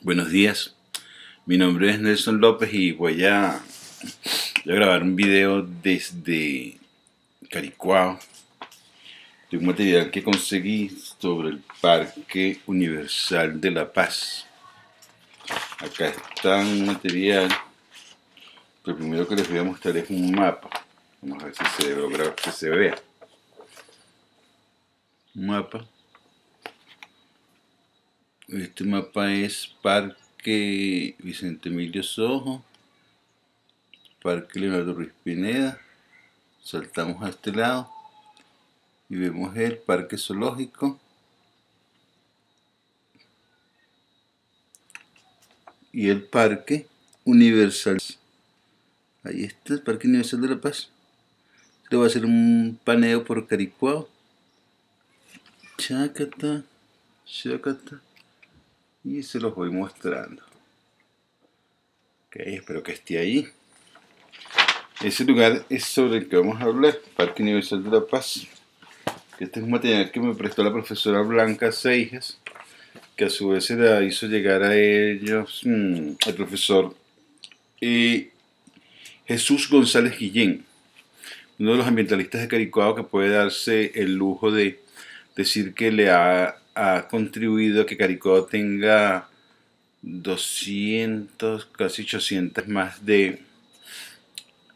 Buenos días, mi nombre es Nelson López y voy a, grabar un video desde Caricuao de un material que conseguí sobre el Parque Universal de la Paz. Acá está un material, lo primero que les voy a mostrar es un mapa, vamos a ver si se logra que se vea. Un mapa este mapa es Parque Vicente Emilio Sojo, Parque Leonardo Ruiz Pineda. Saltamos a este lado y vemos el Parque Zoológico. Y el Parque Universal. Ahí está el Parque Universal de La Paz. Esto va a hacer un paneo por Caricuado Chacata, chacata y se los voy mostrando. Ok, espero que esté ahí. Ese lugar es sobre el que vamos a hablar, Parque Universal de La Paz. Este es un material que me prestó la profesora Blanca Seijas, que a su vez se la hizo llegar a ellos el mm, profesor eh, Jesús González Guillén, uno de los ambientalistas de Caricuado que puede darse el lujo de decir que le ha ha contribuido a que Caricó tenga 200, casi 800 más de,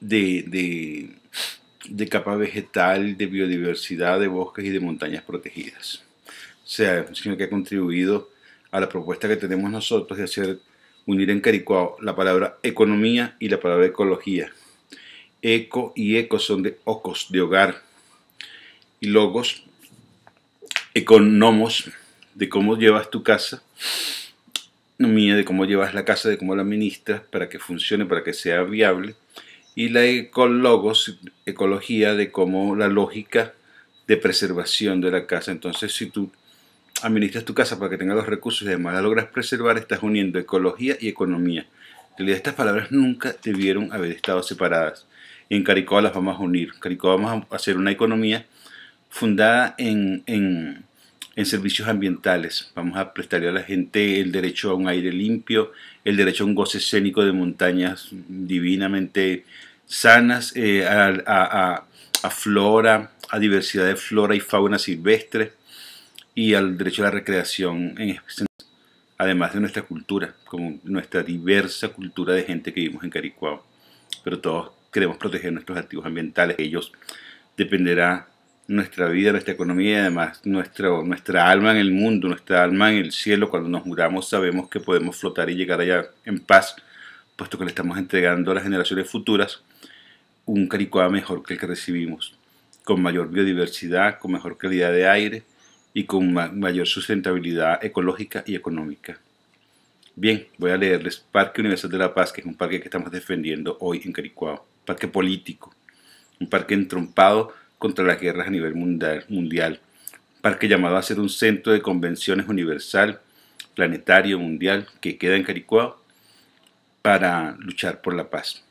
de, de, capa vegetal, de biodiversidad, de bosques y de montañas protegidas. O sea, sino que ha contribuido a la propuesta que tenemos nosotros de hacer unir en Caricuao la palabra economía y la palabra ecología. Eco y eco son de ocos, de hogar. Y logos economos de cómo llevas tu casa, economía de cómo llevas la casa, de cómo la administras para que funcione, para que sea viable, y la ecologos, ecología de cómo la lógica de preservación de la casa. Entonces, si tú administras tu casa para que tenga los recursos y además la logras preservar, estás uniendo ecología y economía. En realidad estas palabras nunca debieron haber estado separadas. En a las vamos a unir. En vamos a hacer una economía fundada en, en, servicios ambientales. Vamos a prestarle a la gente el derecho a un aire limpio, el derecho a un goce escénico de montañas divinamente sanas, eh, a, flora, a diversidad de flora y fauna silvestre y al derecho a la recreación, en, además de nuestra cultura, como nuestra diversa cultura de gente que vivimos en Caricuao. Pero todos queremos proteger nuestros activos ambientales. Ellos dependerá nuestra vida, nuestra economía y además nuestro, nuestra alma en el mundo, nuestra alma en el cielo. Cuando nos muramos sabemos que podemos flotar y llegar allá en paz, puesto que le estamos entregando a las generaciones futuras un caricuá mejor que el que recibimos, con mayor biodiversidad, con mejor calidad de aire y con mayor sustentabilidad ecológica y económica. Bien, voy a leerles Parque Universal de la Paz, que es un parque que estamos defendiendo hoy en Caricuao, parque político, un parque entrompado contra las guerras a nivel mundial, parque llamado a ser un centro de convenciones universal, planetario, mundial, que queda en Caricuao para luchar por la paz.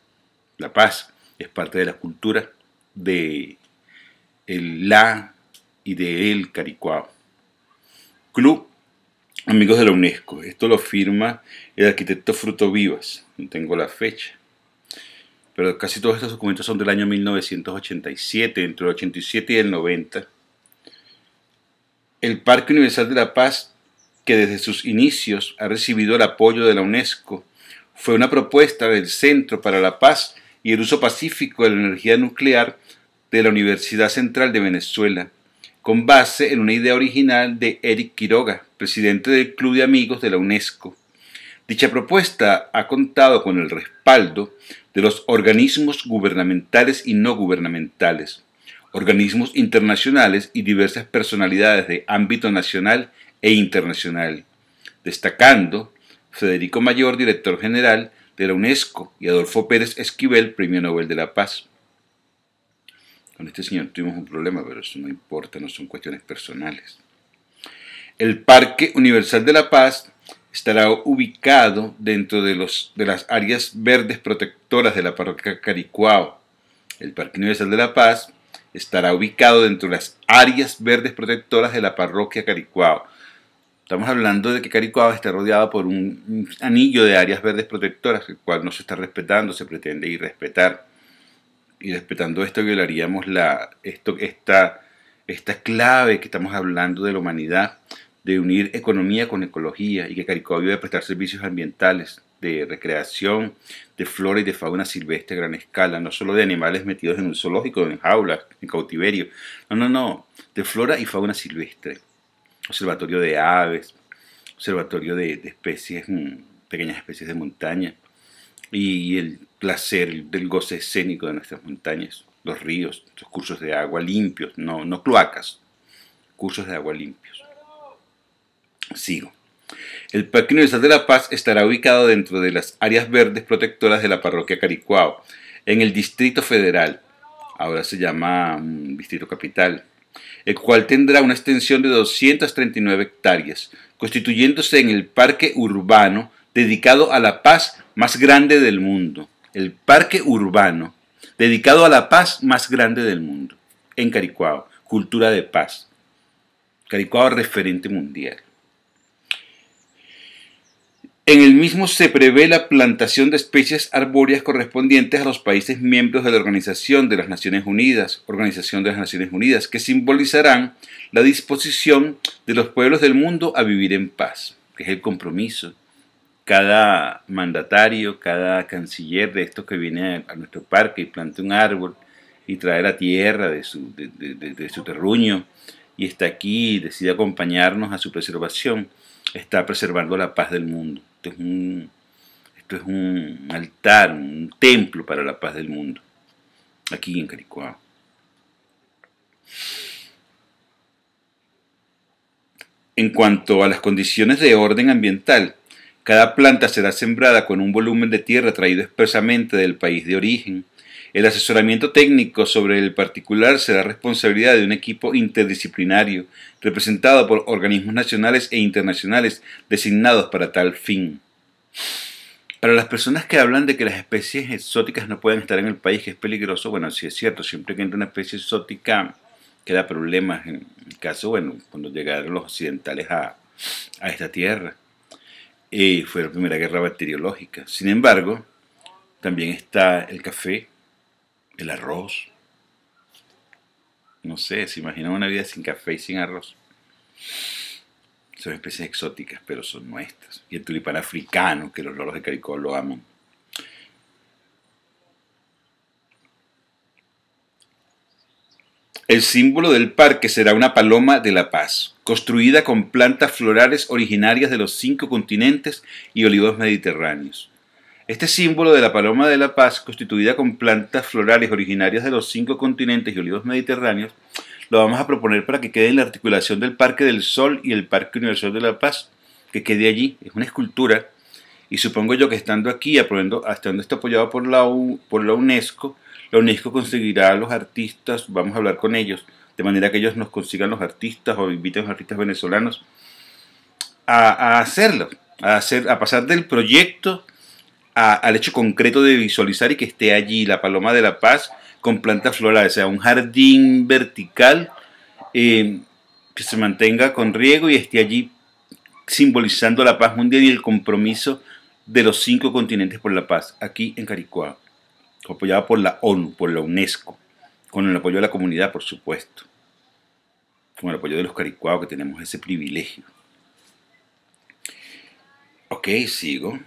La paz es parte de la cultura de el la y de el Caricuao. Club Amigos de la UNESCO. Esto lo firma el arquitecto Fruto Vivas. No tengo la fecha pero casi todos estos documentos son del año 1987, entre el 87 y el 90. El Parque Universal de la Paz, que desde sus inicios ha recibido el apoyo de la UNESCO, fue una propuesta del Centro para la Paz y el Uso Pacífico de la Energía Nuclear de la Universidad Central de Venezuela, con base en una idea original de Eric Quiroga, presidente del Club de Amigos de la UNESCO Dicha propuesta ha contado con el respaldo de los organismos gubernamentales y no gubernamentales, organismos internacionales y diversas personalidades de ámbito nacional e internacional, destacando Federico Mayor, director general de la UNESCO, y Adolfo Pérez Esquivel, premio Nobel de la Paz. Con este señor tuvimos un problema, pero eso no importa, no son cuestiones personales. El Parque Universal de la Paz estará ubicado dentro de, los, de las áreas verdes protectoras de la parroquia Caricuao. El Parque Universal de la Paz estará ubicado dentro de las áreas verdes protectoras de la parroquia Caricuao. Estamos hablando de que Caricuao está rodeado por un anillo de áreas verdes protectoras, el cual no se está respetando, se pretende respetar. Y respetando esto violaríamos la, esto, esta, esta clave que estamos hablando de la humanidad de unir economía con ecología y que Caricobio debe prestar servicios ambientales, de recreación, de flora y de fauna silvestre a gran escala, no solo de animales metidos en un zoológico, en jaulas, en cautiverio, no, no, no, de flora y fauna silvestre, observatorio de aves, observatorio de, de especies, mm, pequeñas especies de montaña y el placer del goce escénico de nuestras montañas, los ríos, los cursos de agua limpios, no, no cloacas, cursos de agua limpios. Sigo. El Parque Universal de la Paz estará ubicado dentro de las áreas verdes protectoras de la parroquia Caricuao, en el Distrito Federal, ahora se llama mm, Distrito Capital, el cual tendrá una extensión de 239 hectáreas, constituyéndose en el parque urbano dedicado a la paz más grande del mundo. El parque urbano dedicado a la paz más grande del mundo, en Caricuao, cultura de paz. Caricuao referente mundial. En el mismo se prevé la plantación de especies arbóreas correspondientes a los países miembros de la Organización de las Naciones Unidas, Organización de las Naciones Unidas, que simbolizarán la disposición de los pueblos del mundo a vivir en paz, que es el compromiso. Cada mandatario, cada canciller de estos que viene a, nuestro parque y planta un árbol y trae la tierra de su, de su terruño y está aquí y decide acompañarnos a su preservación, está preservando la paz del mundo. Esto es un, altar, un templo para la paz del mundo, aquí en Caricuá. En cuanto a las condiciones de orden ambiental, cada planta será sembrada con un volumen de tierra traído expresamente del país de origen el asesoramiento técnico sobre el particular será responsabilidad de un equipo interdisciplinario, representado por organismos nacionales e internacionales designados para tal fin. Para las personas que hablan de que las especies exóticas no pueden estar en el país, que es peligroso, bueno, sí es cierto, siempre que entra una especie exótica queda problemas. En el caso, bueno, cuando llegaron los occidentales a, esta tierra, eh, fue la primera guerra bacteriológica. Sin embargo, también está el café, el arroz. No sé, se imaginan una vida sin café y sin arroz. Son especies exóticas, pero son nuestras. Y el tulipán africano, que los loros de Caricó lo aman. El símbolo del parque será una paloma de la paz, construida con plantas florales originarias de los cinco continentes y olivos mediterráneos. Este símbolo de la paloma de la paz, constituida con plantas florales originarias de los cinco continentes y olivos mediterráneos, lo vamos a proponer para que quede en la articulación del Parque del Sol y el Parque Universal de la Paz, que quede allí. Es una escultura y supongo yo que estando aquí, hasta estando esto apoyado por la, por la UNESCO, la UNESCO conseguirá a los artistas, vamos a hablar con ellos, de manera que ellos nos consigan los artistas o inviten a los artistas venezolanos a, a hacerlo, a, hacer, a pasar del proyecto al hecho concreto de visualizar y que esté allí la Paloma de la Paz con plantas florales, o sea, un jardín vertical eh, que se mantenga con riego y esté allí simbolizando la paz mundial y el compromiso de los cinco continentes por la paz, aquí en Caricuá, apoyado por la ONU, por la UNESCO, con el apoyo de la comunidad, por supuesto, con el apoyo de los caricuados que tenemos ese privilegio. Ok, sigo.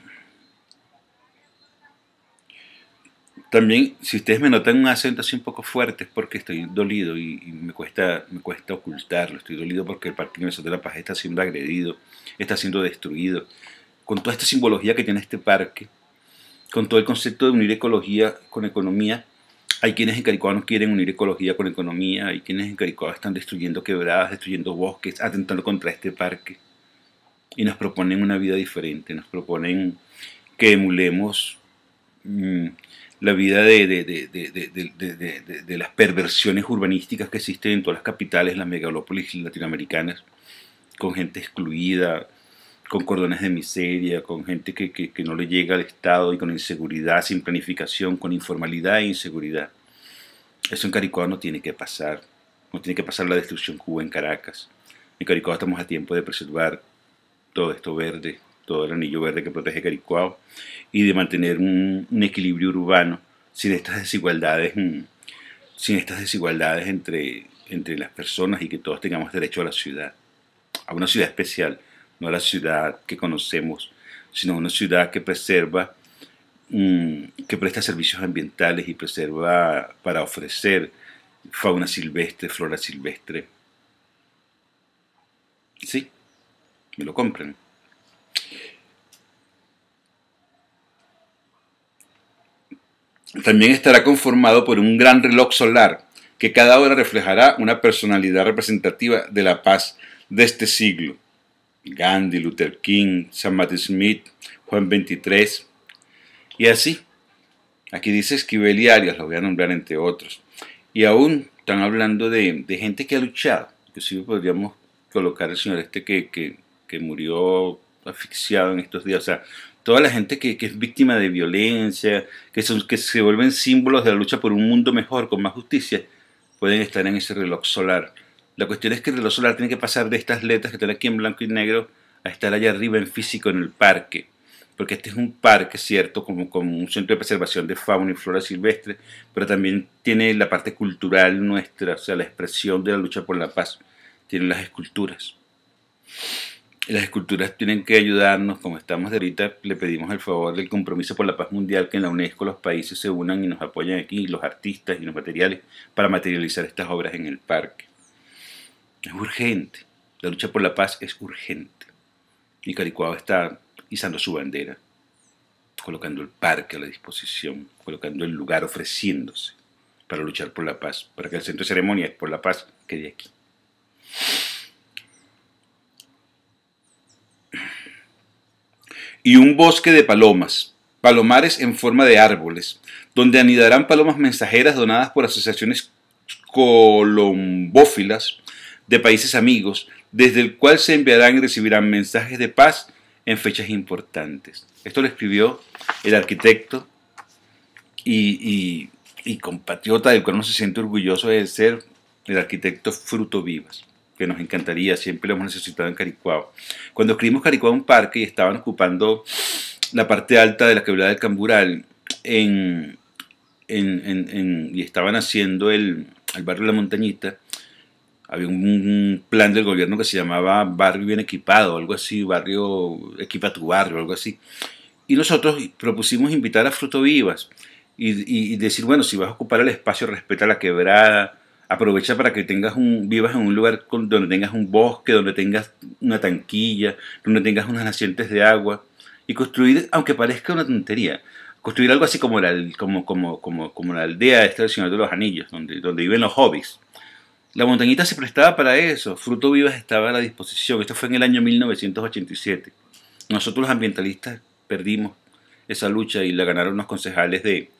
También, si ustedes me notan un acento así un poco fuerte, es porque estoy dolido y, me, cuesta, me cuesta ocultarlo. Estoy dolido porque el Parque Nacional de la Paz está siendo agredido, está siendo destruido. Con toda esta simbología que tiene este parque, con todo el concepto de unir ecología con economía, hay quienes en Caricó no quieren unir ecología con economía, hay quienes en Caricó están destruyendo quebradas, destruyendo bosques, atentando contra este parque. Y nos proponen una vida diferente, nos proponen que emulemos mm, la vida de, de, las perversiones urbanísticas que existen en todas las capitales, las megalópolis latinoamericanas, con gente excluida, con cordones de miseria, con gente que, no le llega al Estado y con inseguridad, sin planificación, con informalidad e inseguridad. Eso en Caricó no tiene que pasar, no tiene que pasar la destrucción cuba en Caracas. En Caricó estamos a tiempo de preservar todo esto verde, todo el anillo verde que protege Caricuao, y de mantener un, equilibrio urbano sin estas desigualdades, mm, sin estas desigualdades entre, entre las personas y que todos tengamos derecho a la ciudad, a una ciudad especial, no a la ciudad que conocemos, sino a una ciudad que preserva, mm, que presta servicios ambientales y preserva para ofrecer fauna silvestre, flora silvestre. Sí, me lo compran. También estará conformado por un gran reloj solar que cada hora reflejará una personalidad representativa de la paz de este siglo. Gandhi, Luther King, Sam Smith, Juan 23, y así. Aquí dice Esquivel y Arias, lo voy a nombrar entre otros. Y aún están hablando de, gente que ha luchado. sí podríamos colocar el señor este que, que, que murió asfixiado en estos días. O sea, toda la gente que, es víctima de violencia, que, son, que se vuelven símbolos de la lucha por un mundo mejor, con más justicia, pueden estar en ese reloj solar. La cuestión es que el reloj solar tiene que pasar de estas letras que están aquí en blanco y negro a estar allá arriba en físico en el parque. Porque este es un parque, ¿cierto? Como, como un centro de preservación de fauna y flora silvestre, pero también tiene la parte cultural nuestra, o sea, la expresión de la lucha por la paz. Tienen las esculturas las esculturas tienen que ayudarnos, como estamos de ahorita, le pedimos el favor del compromiso por la paz mundial, que en la UNESCO los países se unan y nos apoyen aquí, los artistas y los materiales, para materializar estas obras en el parque. Es urgente, la lucha por la paz es urgente. Y Caricuado está izando su bandera, colocando el parque a la disposición, colocando el lugar, ofreciéndose para luchar por la paz, para que el centro de ceremonias por la paz quede aquí. y un bosque de palomas, palomares en forma de árboles, donde anidarán palomas mensajeras donadas por asociaciones colombófilas de países amigos, desde el cual se enviarán y recibirán mensajes de paz en fechas importantes. Esto lo escribió el arquitecto y, compatriota del cual no se siente orgulloso de ser el arquitecto Fruto Vivas que nos encantaría, siempre lo hemos necesitado en Caricuao. Cuando escribimos Caricuao un parque y estaban ocupando la parte alta de la quebrada del Cambural en, en, en, y estaban haciendo el, barrio de La Montañita, había un, plan del gobierno que se llamaba Barrio Bien Equipado, algo así, Barrio Equipa tu Barrio, algo así. Y nosotros propusimos invitar a Fruto Vivas y, y decir, bueno, si vas a ocupar el espacio, respeta la quebrada, aprovecha para que tengas un, vivas en un lugar donde tengas un bosque, donde tengas una tanquilla, donde tengas unas nacientes de agua. Y construir, aunque parezca una tontería, construir algo así como la, como, como, la aldea de del Señor de los Anillos, donde, donde viven los hobbies. La montañita se prestaba para eso, Fruto Vivas estaba a la disposición. Esto fue en el año 1987. Nosotros los ambientalistas perdimos esa lucha y la ganaron los concejales de,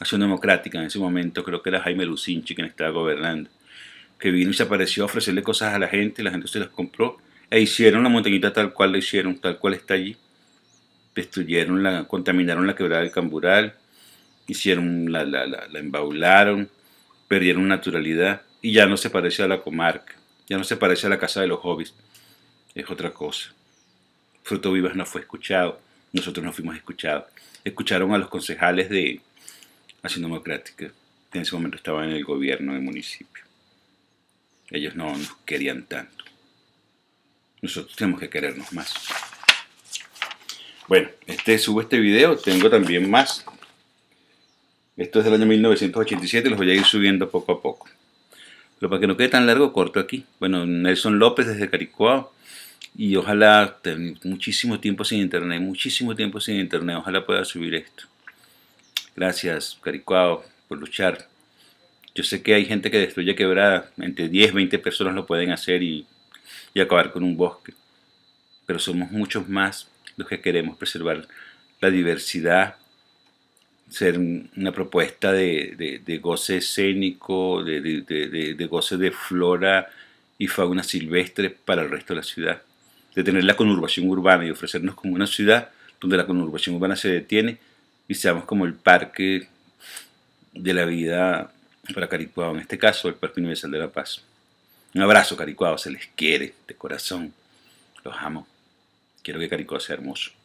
Acción Democrática en ese momento, creo que era Jaime Lucinchi quien estaba gobernando, que vino y se apareció a ofrecerle cosas a la gente, la gente se las compró e hicieron la montañita tal cual la hicieron, tal cual está allí. Destruyeron, la, contaminaron la quebrada del Cambural, hicieron la, la, la, la embaularon, perdieron naturalidad y ya no se parece a la comarca, ya no se parece a la casa de los hobbies, es otra cosa. Fruto Vivas no fue escuchado, nosotros no fuimos escuchados. Escucharon a los concejales de, haciendo Democrática, que en ese momento estaba en el gobierno del municipio. Ellos no nos querían tanto. Nosotros tenemos que querernos más. Bueno, este, subo este video, tengo también más. Esto es del año 1987, los voy a ir subiendo poco a poco. Pero para que no quede tan largo, corto aquí. Bueno, Nelson López desde Caricuao. Y ojalá, muchísimo tiempo sin internet, muchísimo tiempo sin internet, ojalá pueda subir esto. Gracias, Caricuao, por luchar. Yo sé que hay gente que destruye quebrada, entre 10, 20 personas lo pueden hacer y, acabar con un bosque. Pero somos muchos más los que queremos preservar la diversidad, ser una propuesta de, goce escénico, de, de, goce de flora y fauna silvestre para el resto de la ciudad, de tener la conurbación urbana y ofrecernos como una ciudad donde la conurbación urbana se detiene y seamos como el parque de la vida para Caricuado, en este caso el Parque Universal de la Paz. Un abrazo, Caricuado, se les quiere de corazón. Los amo. Quiero que Caricuado sea hermoso.